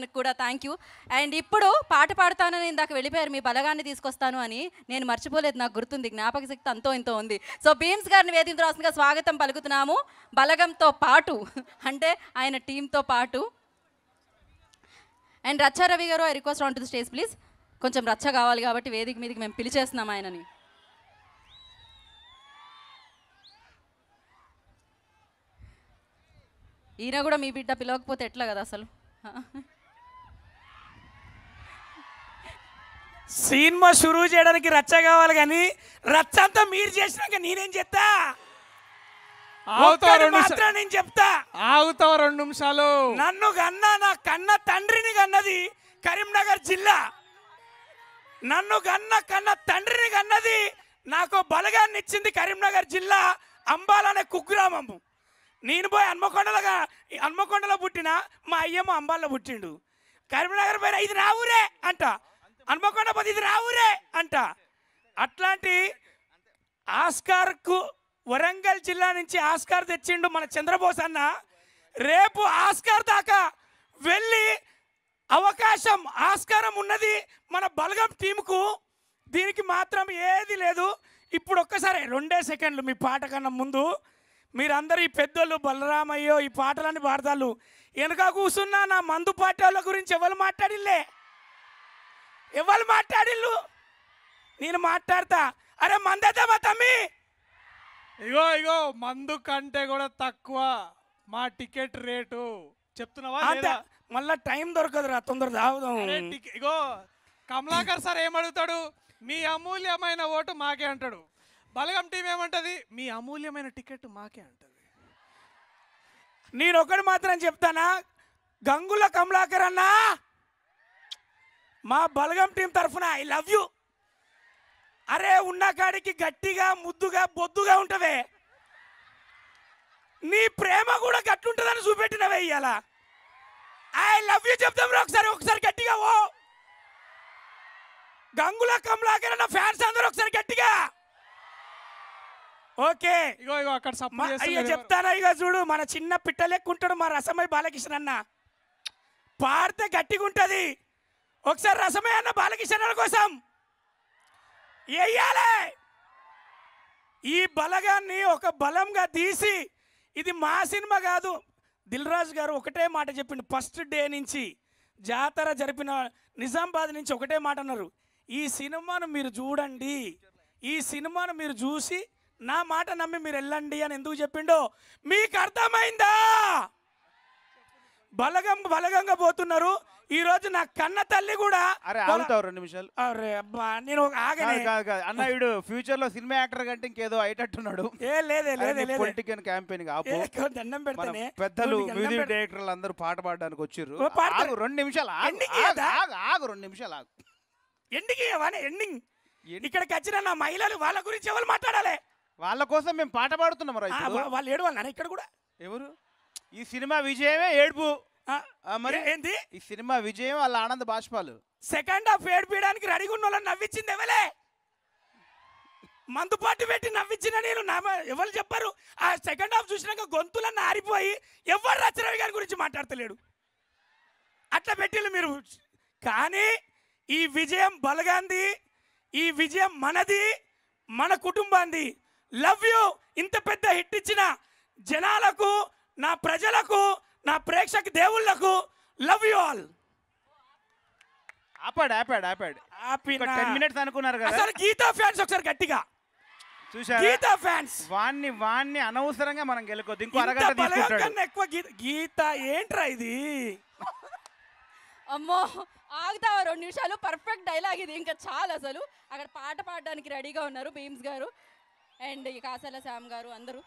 అన్నకు కూడా thank you and ఇప్పుడు పాట పాడతానని ఇందాక వెళ్ళిపోయారు మీ బలగాన్ని తీసుకొస్తాను అని నేను మర్చిపోలేదు నాకు గుర్తుంది జ్ఞాపక శక్తి అంతో ఇంతో ఉంది సో భీమ్స్ గారిని వేధించరాల్సిందిగా స్వాగతం పలుకుతున్నాము బలగంతో పాటు అంటే ఆయన టీంతో పాటు and Racha Ravi garu I request on to the stage please కొంచెం రచ్చ కావాలి కాబట్టి వేదిక మీదకి మేము పిలిచేస్తున్నాం ఆయనని ఈయన కూడా మీ బిడ్డ పిలవకపోతే ఎట్లా కదా అసలు సినిమా షురూ చేయడానికి రచ్చ కావాలి కానీ రచ్చ అంతా మీరు చేసినాక నేనేం చెప్తా ఆగుతావు రెండు నేను చెప్తా ఆగుతావు రెండు నిమిషాలు నన్ను కన్నా నా కన్న తండ్రిని కన్నది కరీంనగర్ జిల్లా నన్ను కన్న కన్న తండ్రిని కన్నది నాకు బలగాన్ని ఇచ్చింది కరీంనగర్ జిల్లా అంబాల్ అనే కుగ్రామము నేను పోయి హన్మకొండలో హన్మకొండలో పుట్టిన మా అయ్యమ్మ అంబాల్లో పుట్టిండు కరీంనగర్ పోయిన ఇది నా ఊరే అంట అనుకోకుండా పోతే ఇది రావురే అంట అట్లాంటి ఆస్కార్కు వరంగల్ జిల్లా నుంచి ఆస్కార్ తెచ్చిండు మన చంద్రబోస్ అన్న రేపు ఆస్కార్ దాకా వెళ్ళి అవకాశం ఆస్కారం ఉన్నది మన బలగం టీంకు దీనికి మాత్రం ఏది లేదు ఇప్పుడు ఒక్కసారి రెండే సెకండ్లు మీ పాట కన్నా ముందు మీరందరూ ఈ పెద్దోళ్ళు బలరామయ్యో ఈ పాటలన్నీ పాడతాళ్ళు వెనక కూర్చున్న నా మందు పాటల గురించి ఎవరు మాట్లాడిలే ఎవరు మాట్లాడిల్లు నేను మాట్లాడతా అరే మందదమ్మా తమ్మి ఇగో ఇగో మందు కంటే కూడా తక్కువ మా టికెట్ రేటు చెప్తున్నావా మళ్ళా టైం దొరకదురా తొందర ఇగో కమలాకర్ సార్ ఏమడుగుతాడు మీ అమూల్యమైన ఓటు మాకే అంటాడు బలగం టీం ఏమంటది మీ అమూల్యమైన టికెట్ మాకే అంటది నేను ఒకటి మాత్రం చెప్తానా గంగుల కమలాకర్ అన్నా మా బలగం టీం తరఫున ఐ లవ్ యూ అరే ఉన్న కాడికి గట్టిగా ముద్దుగా బొద్దుగా ఉంటవే నీ ప్రేమ కూడా గట్లుంటుందని చూపెట్టినవే ఇయాల ఐ లవ్ యూ చెప్తాం ఒకసారి ఒకసారి గట్టిగా ఓ గంగుల కమలాకర్ ఫ్యాన్స్ అందరూ ఒకసారి గట్టిగా ఓకే ఇగో ఇగో అక్కడ అయ్యో చెప్తానా ఇక చూడు మన చిన్న పిట్టలెక్కుంటాడు మా రసమై బాలకృష్ణ అన్న పాడితే గట్టిగా ఉంటుంది ఒకసారి రసమే అన్న బాలకిషణాల కోసం వేయాలి ఈ బలగాన్ని ఒక బలంగా తీసి ఇది మా సినిమా కాదు రాజు గారు ఒకటే మాట చెప్పిండు ఫస్ట్ డే నుంచి జాతర జరిపిన నిజామాబాద్ నుంచి ఒకటే మాట అన్నారు ఈ సినిమాను మీరు చూడండి ఈ సినిమాను మీరు చూసి నా మాట నమ్మి మీరు వెళ్ళండి అని ఎందుకు చెప్పిండో మీకు అర్థమైందా బలగం బలగంగా పోతున్నారు ఈ రోజు నా కన్న తల్లి కూడా అరే ఆగుతావు రెండు నిమిషాలు అరే అబ్బా నేను ఆగనే అన్న వీడు ఫ్యూచర్ లో సినిమా యాక్టర్ కంటే ఇంకేదో అయ్యేటట్టున్నాడు ఏ లేదే లేదే లేదు పొలిటికల్ క్యాంపెయిన్ దండం పెడతానే పెద్దలు మ్యూజిక్ డైరెక్టర్లు అందరూ పాట పాడడానికి వచ్చారు ఆగు రెండు నిమిషాలు ఆగు ఆగు రెండు నిమిషాలు ఆగు ఎండింగ్ ఎండింగ్ ఇక్కడికి వచ్చిన నా మహిళలు వాళ్ళ గురించి ఎవరు మాట్లాడాలి వాళ్ళ కోసం మేము పాట పాడుతున్నాం వాళ్ళు ఏడు వాళ్ళు ఇక్కడ కూడా ఎవరు ఈ సినిమా విజయమే ఏడుపు మరి ఏంది ఈ సినిమా విజయం వాళ్ళ ఆనంద బాష్పాలు సెకండ్ హాఫ్ ఏడిపించడానికి రెడీగా ఉన్న వాళ్ళని నవ్వించింది ఎవలే మందు పాటు పెట్టి నవ్వించిన నేను ఎవరు చెప్పారు ఆ సెకండ్ హాఫ్ చూసినాక గొంతులన్నీ ఆరిపోయి ఎవరు రచరవి గారి గురించి మాట్లాడతలేడు అట్లా పెట్టిళ్ళు మీరు కానీ ఈ విజయం బలగాంది ఈ విజయం మనది మన కుటుంబాంది లవ్ యూ ఇంత పెద్ద హిట్ ఇచ్చిన జనాలకు నా ప్రజలకు నా ప్రేక్షక దేవుళ్ళకు లవ్ యు ఆల్ ఆపాడు ఆపాడు ఆపాడు ఆపి టెన్ మినిట్స్ అనుకున్నారు కదా అసలు గీతా ఫ్యాన్స్ ఒకసారి గట్టిగా చూసారు గీతా ఫ్యాన్స్ వాణ్ణి వాణ్ణి అనవసరంగా మనం గెలుకోద్దు ఇంకో అరగంట తీసుకుంటాడు ఎక్కువ గీత గీత ఏంట్రా ఇది అమ్మో ఆగుతావా రెండు నిమిషాలు పర్ఫెక్ట్ డైలాగ్ ఇది ఇంకా చాలా అసలు అక్కడ పాట పాడడానికి రెడీగా ఉన్నారు భీమ్స్ గారు అండ్ ఈ కాసల శ్యామ్ గారు అందరూ